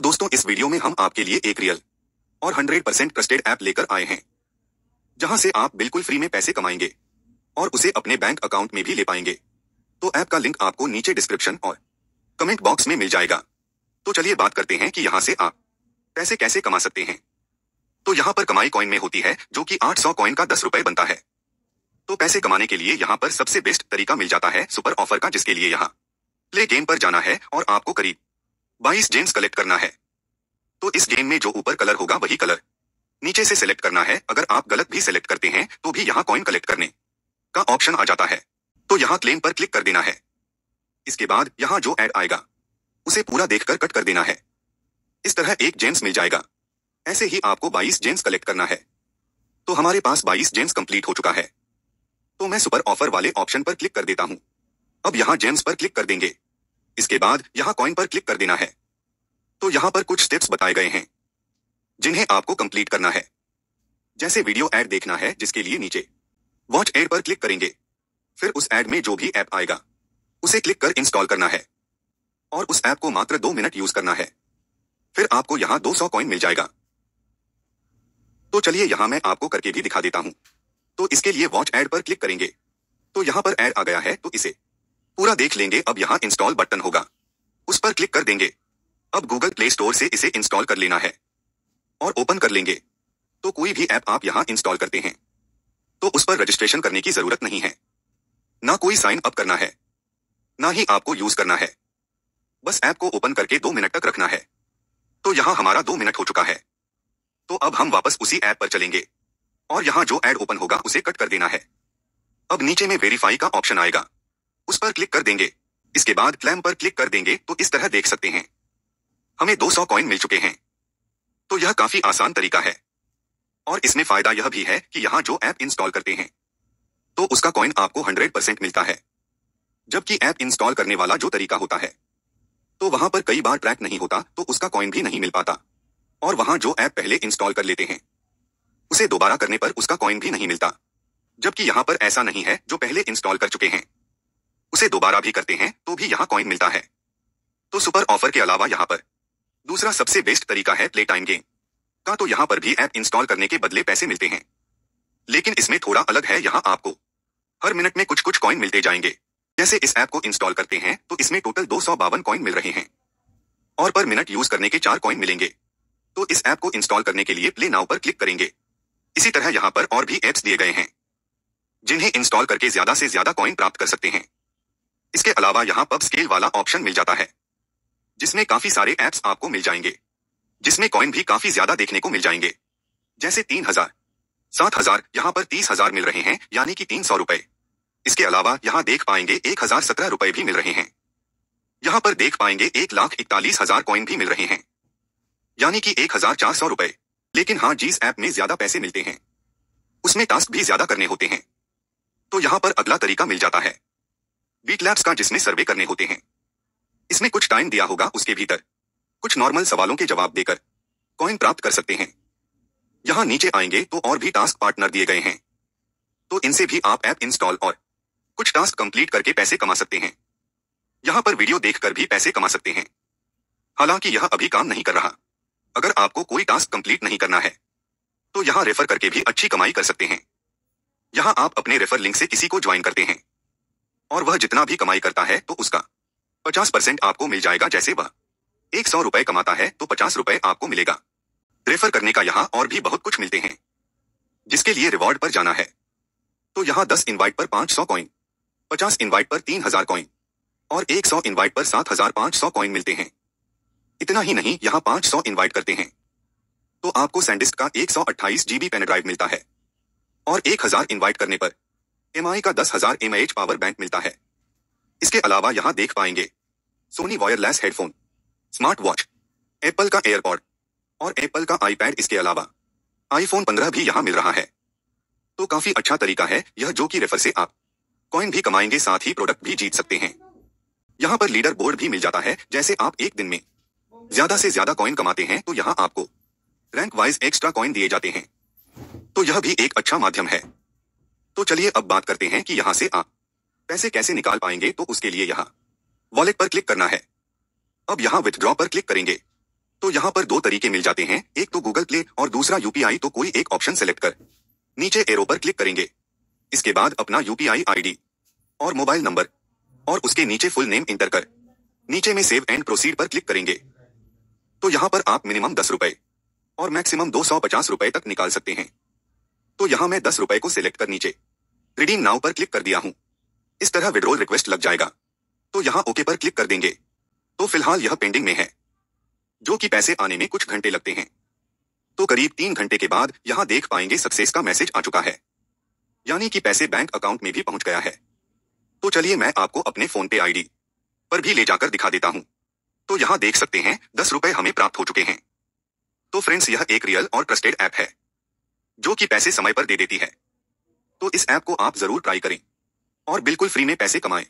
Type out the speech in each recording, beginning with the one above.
तो दोस्तों इस वीडियो में हम आपके लिए एक रियल और 100% परसेंट ट्रस्टेड ऐप लेकर आए हैं जहां से आप बिल्कुल फ्री में पैसे कमाएंगे और उसे अपने बैंक अकाउंट में भी ले पाएंगे तो ऐप का लिंक आपको नीचे डिस्क्रिप्शन और कमेंट बॉक्स में मिल जाएगा तो चलिए बात करते हैं कि यहाँ से आप पैसे कैसे कमा सकते हैं तो यहाँ पर कमाई कॉइन में होती है जो कि 800 कॉइन का दस रुपए बनता है तो पैसे कमाने के लिए यहाँ पर सबसे बेस्ट तरीका मिल जाता है सुपर ऑफर का जिसके लिए यहाँ प्ले गेम पर जाना है और आपको करीब बाईस जेम्स कलेक्ट करना है तो इस गेम में जो ऊपर कलर होगा वही कलर नीचे से सिलेक्ट करना है अगर आप गलत भी सिलेक्ट करते हैं तो भी यहाँ कॉइन कलेक्ट करने का ऑप्शन आ जाता है तो यहाँ क्लेम पर क्लिक कर देना है इसके बाद यहाँ जो एड आएगा उसे पूरा देखकर कट कर देना है इस तरह एक जेम्स मिल जाएगा ऐसे ही आपको 22 जेम्स कलेक्ट करना है तो हमारे पास 22 जेम्स कंप्लीट हो चुका है तो मैं सुपर ऑफर वाले ऑप्शन पर क्लिक कर देता हूं अब यहां जेम्स पर क्लिक कर देंगे इसके बाद यहाँ कॉइन पर क्लिक कर देना है तो यहाँ पर कुछ स्टेप्स बताए गए हैं जिन्हें आपको कंप्लीट करना है जैसे वीडियो एड देखना है जिसके लिए नीचे वॉच एड पर क्लिक करेंगे फिर उस एड में जो भी ऐप आएगा उसे क्लिक कर इंस्टॉल करना है और उस ऐप को मात्र दो मिनट यूज करना है फिर आपको यहां 200 सौ कॉइन मिल जाएगा तो चलिए यहां मैं आपको करके भी दिखा देता हूं तो इसके लिए वॉच एड पर क्लिक करेंगे तो यहां पर एड आ गया है तो इसे पूरा देख लेंगे अब यहाँ इंस्टॉल बटन होगा उस पर क्लिक कर देंगे अब गूगल प्ले स्टोर से इसे इंस्टॉल कर लेना है और ओपन कर लेंगे तो कोई भी ऐप आप यहाँ इंस्टॉल करते हैं तो उस पर रजिस्ट्रेशन करने की जरूरत नहीं है ना कोई साइन अप करना है ना ही आपको यूज करना है बस ऐप को ओपन करके दो मिनट तक रखना है तो यहाँ हमारा दो मिनट हो चुका है तो अब हम वापस उसी ऐप पर चलेंगे और यहाँ जो एड ओपन होगा उसे कट कर देना है अब नीचे में वेरीफाई का ऑप्शन आएगा उस पर क्लिक कर देंगे इसके बाद क्लैम पर क्लिक कर देंगे तो इस तरह देख सकते हैं हमें 200 कॉइन मिल चुके हैं तो यह काफी आसान तरीका है और इसमें फायदा यह भी है कि यहां जो ऐप इंस्टॉल करते हैं तो उसका कॉइन आपको 100 परसेंट मिलता है जबकि ऐप इंस्टॉल करने वाला जो तरीका होता है तो वहां पर कई बार ट्रैक नहीं होता तो उसका कॉइन भी नहीं मिल पाता और वहां जो ऐप पहले इंस्टॉल कर लेते हैं उसे दोबारा करने पर उसका कॉइन भी नहीं मिलता जबकि यहां पर ऐसा नहीं है जो पहले इंस्टॉल कर चुके हैं उसे दोबारा भी करते हैं तो भी यहाँ कॉइन मिलता है तो सुपर ऑफर के अलावा यहाँ पर दूसरा सबसे बेस्ट तरीका है प्ले टाइम गेम का तो यहाँ पर भी ऐप इंस्टॉल करने के बदले पैसे मिलते हैं लेकिन इसमें थोड़ा अलग है यहाँ आपको हर मिनट में कुछ कुछ कॉइन मिलते जाएंगे जैसे इस ऐप को इंस्टॉल करते हैं तो इसमें टोटल दो सौ बावन कॉइन मिल रहे हैं और पर मिनट यूज करने के चार कॉइन मिलेंगे तो इस ऐप को इंस्टॉल करने के लिए प्ले नाउ पर क्लिक करेंगे इसी तरह यहाँ पर और भी एप्स दिए गए हैं जिन्हें इंस्टॉल करके ज्यादा से ज्यादा कॉइन प्राप्त कर सकते हैं इसके अलावा यहाँ पब स्केल वाला ऑप्शन मिल जाता है जिसमें काफी सारे एप्स आपको मिल जाएंगे जिसमें कॉइन भी काफी ज्यादा देखने को मिल जाएंगे जैसे तीन हजार सात हजार यहाँ पर तीस हजार मिल रहे हैं यानी कि तीन सौ रुपए इसके अलावा यहाँ देख पाएंगे एक हजार सत्रह रुपए भी मिल रहे हैं यहाँ पर देख पाएंगे एक लाख इकतालीस हजार कॉइन भी मिल रहे हैं यानी कि एक हजार चार सौ रुपए लेकिन हाँ जीस ऐप में ज्यादा पैसे मिलते हैं उसमें टास्क भी ज्यादा करने होते हैं तो यहाँ पर अगला तरीका मिल जाता है बीट लैब्स का जिसने सर्वे करने होते हैं इसने कुछ टाइम दिया होगा उसके भीतर कुछ नॉर्मल सवालों के जवाब देकर कॉइन प्राप्त कर सकते हैं यहां नीचे आएंगे तो और भी टास्क पार्टनर दिए गए हैं तो इनसे भी आप ऐप इंस्टॉल और कुछ टास्क कंप्लीट करके पैसे कमा सकते हैं यहां पर वीडियो देखकर भी पैसे कमा सकते हैं हालांकि यह अभी काम नहीं कर रहा अगर आपको कोई टास्क कंप्लीट नहीं करना है तो यहां रेफर करके भी अच्छी कमाई कर सकते हैं यहां आप अपने रेफर लिंक से किसी को ज्वाइन करते हैं और वह जितना भी कमाई करता है तो उसका पचास परसेंट आपको मिल जाएगा जैसे वह एक सौ रुपए कमाता है तो पचास रुपए आपको मिलेगा रेफर करने का यहाँ और भी बहुत कुछ मिलते हैं जिसके लिए रिवॉर्ड पर जाना है तो यहाँ दस इन्वाइट पर पांच सौ कॉइन पचास इन्वाइट पर तीन हजार कॉइन और एक सौ इन्वाइट पर सात हजार पांच सौ कॉइन मिलते हैं इतना ही नहीं यहाँ पांच सौ इन्वाइट करते हैं तो आपको सेंडिस्ट का एक सौ अट्ठाईस जीबी पेनड्राइव मिलता है और एक हजार इन्वाइट करने पर एम का दस हजार एम पावर बैंक मिलता है इसके अलावा यहाँ देख पाएंगे Sony wireless headphone smart watch Apple का एयरपॉड और एप्पल का आईपैड इसके अलावा आईफोन 15 भी यहाँ मिल रहा है तो काफी अच्छा तरीका है यह जो कि रेफर से आप कॉइन भी कमाएंगे साथ ही प्रोडक्ट भी जीत सकते हैं यहाँ पर लीडर बोर्ड भी मिल जाता है जैसे आप एक दिन में ज्यादा से ज्यादा कॉइन कमाते हैं तो यहाँ आपको रैंक वाइज एक्स्ट्रा कॉइन दिए जाते हैं तो यह भी एक अच्छा माध्यम है तो चलिए अब बात करते हैं कि यहाँ से आप पैसे कैसे निकाल पाएंगे तो उसके लिए यहाँ वॉलेट पर क्लिक करना है अब यहाँ विथड्रॉ पर क्लिक करेंगे तो यहाँ पर दो तरीके मिल जाते हैं एक तो गूगल प्ले और दूसरा यूपीआई तो कोई एक ऑप्शन सेलेक्ट कर नीचे एरो पर क्लिक करेंगे इसके बाद अपना यूपीआई आईडी और मोबाइल नंबर और उसके नीचे फुल नेम इंटर कर नीचे में सेव एंड प्रोसीड पर क्लिक करेंगे तो यहाँ पर आप मिनिमम दस रुपए और मैक्सिमम दो सौ पचास रुपए तक निकाल सकते हैं तो यहाँ मैं दस रुपए को सिलेक्ट कर नीचे रिडीम नाउ पर क्लिक कर दिया हूँ इस तरह विड्रोल रिक्वेस्ट लग जाएगा तो यहाँ ओके पर क्लिक कर देंगे तो फिलहाल यह पेंडिंग में है जो कि पैसे आने में कुछ घंटे लगते हैं तो करीब तीन घंटे के बाद यहाँ देख पाएंगे सक्सेस का मैसेज आ चुका है यानी कि पैसे बैंक अकाउंट में भी पहुंच गया है तो चलिए मैं आपको अपने फोन पे आईडी पर भी ले जाकर दिखा देता हूँ तो यहाँ देख सकते हैं दस रुपए हमें प्राप्त हो चुके हैं तो फ्रेंड्स यह एक रियल और ट्रस्टेड ऐप है जो कि पैसे समय पर दे देती है तो इस ऐप को आप जरूर ट्राई करें और बिल्कुल फ्री में पैसे कमाएं।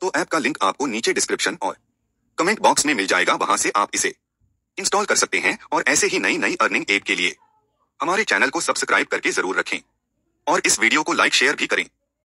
तो ऐप का लिंक आपको नीचे डिस्क्रिप्शन और कमेंट बॉक्स में मिल जाएगा वहां से आप इसे इंस्टॉल कर सकते हैं और ऐसे ही नई नई अर्निंग ऐप के लिए हमारे चैनल को सब्सक्राइब करके जरूर रखें और इस वीडियो को लाइक शेयर भी करें